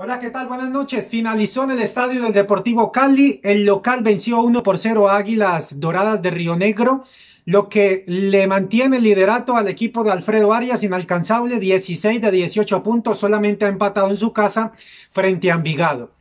Hola, ¿qué tal? Buenas noches. Finalizó en el estadio del Deportivo Cali. El local venció 1 por 0 a Águilas Doradas de Río Negro, lo que le mantiene el liderato al equipo de Alfredo Arias, inalcanzable, 16 de 18 puntos, solamente ha empatado en su casa frente a Envigado.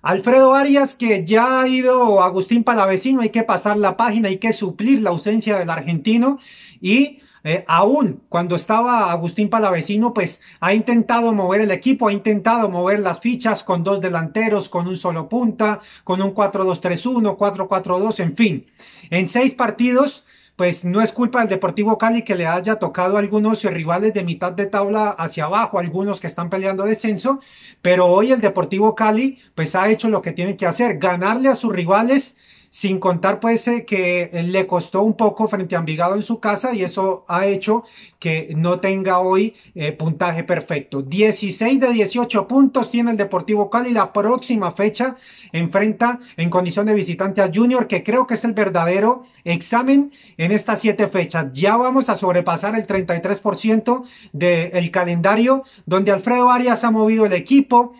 Alfredo Arias, que ya ha ido Agustín Palavecino, hay que pasar la página, hay que suplir la ausencia del argentino y eh, aún cuando estaba Agustín Palavecino, pues ha intentado mover el equipo, ha intentado mover las fichas con dos delanteros, con un solo punta, con un 4-2-3-1, 4-4-2, en fin. En seis partidos, pues no es culpa del Deportivo Cali que le haya tocado a algunos rivales de mitad de tabla hacia abajo, algunos que están peleando descenso, pero hoy el Deportivo Cali pues ha hecho lo que tiene que hacer, ganarle a sus rivales sin contar pues eh, que eh, le costó un poco frente a Ambigado en su casa y eso ha hecho que no tenga hoy eh, puntaje perfecto. 16 de 18 puntos tiene el Deportivo Cali. La próxima fecha enfrenta en condición de visitante a Junior, que creo que es el verdadero examen en estas siete fechas. Ya vamos a sobrepasar el 33% del calendario, donde Alfredo Arias ha movido el equipo,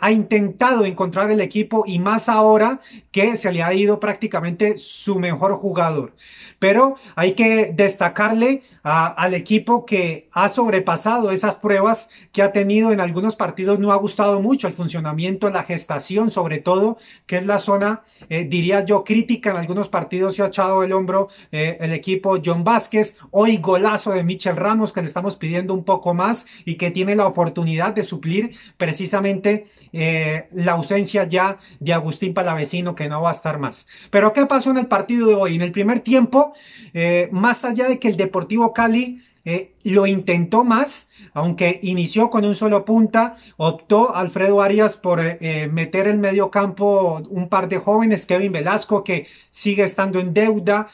ha intentado encontrar el equipo y más ahora que se le ha ido prácticamente prácticamente su mejor jugador. Pero hay que destacarle al equipo que ha sobrepasado esas pruebas que ha tenido en algunos partidos. No ha gustado mucho el funcionamiento, la gestación sobre todo, que es la zona, eh, diría yo, crítica. En algunos partidos se ha echado el hombro eh, el equipo John Vázquez. Hoy golazo de Michel Ramos, que le estamos pidiendo un poco más y que tiene la oportunidad de suplir precisamente eh, la ausencia ya de Agustín Palavecino, que no va a estar más. Pero ¿qué pasó en el partido de hoy? En el primer tiempo, eh, más allá de que el Deportivo Cali eh, lo intentó más, aunque inició con un solo punta, optó Alfredo Arias por eh, eh, meter en medio campo un par de jóvenes, Kevin Velasco que sigue estando en deuda,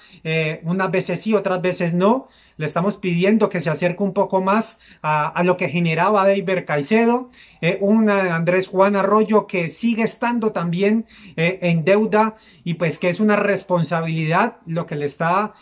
unas veces sí, otras veces no, le estamos pidiendo que se acerque un poco más a, lo que generaba David Caicedo, un Andrés Juan Arroyo que sigue estando también en deuda y pues que es una responsabilidad lo que le está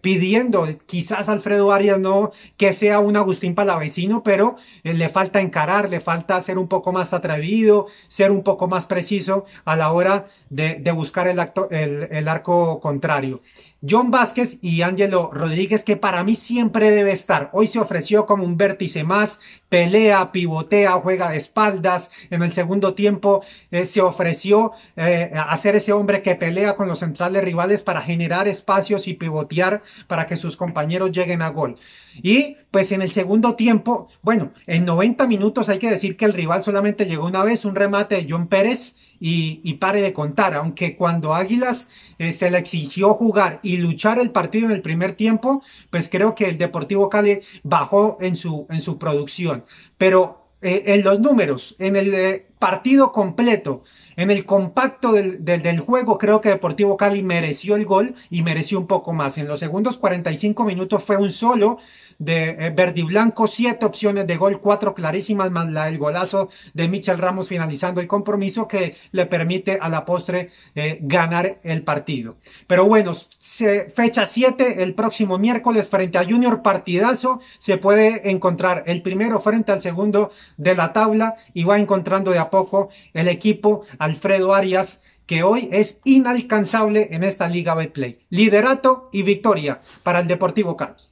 pidiendo quizás Alfredo Arias no que sea un Agustín Palavecino, pero eh, le falta encarar, le falta ser un poco más atrevido, ser un poco más preciso a la hora de, buscar el, acto, el, arco contrario. John Vázquez y Ángelo Rodríguez, que para mí siempre debe estar. Hoy se ofreció como un vértice más, pelea, pivotea, juega de espaldas. En el segundo tiempo eh, se ofreció eh, a ser ese hombre que pelea con los centrales rivales para generar espacios y pivotear para que sus compañeros lleguen a gol. Y pues en el segundo tiempo, bueno, en 90 minutos hay que decir que el rival solamente llegó una vez, un remate de John Pérez y, pare de contar, aunque cuando Águilas eh, se le exigió jugar y luchar el partido en el primer tiempo, pues creo que el Deportivo Cali bajó en su, en su producción. Pero eh, en los números, en el, eh, partido completo. En el compacto del, del, juego, creo que Deportivo Cali mereció el gol y mereció un poco más. En los segundos 45 minutos fue un solo de eh, verdiblanco, Blanco, siete opciones de gol, cuatro clarísimas, más la, el golazo de Michel Ramos finalizando el compromiso que le permite a la postre eh, ganar el partido. Pero bueno, se, fecha 7, el próximo miércoles frente a Junior Partidazo, se puede encontrar el primero frente al segundo de la tabla y va encontrando de poco el equipo Alfredo Arias que hoy es inalcanzable en esta Liga Betplay. Liderato y victoria para el Deportivo Cali.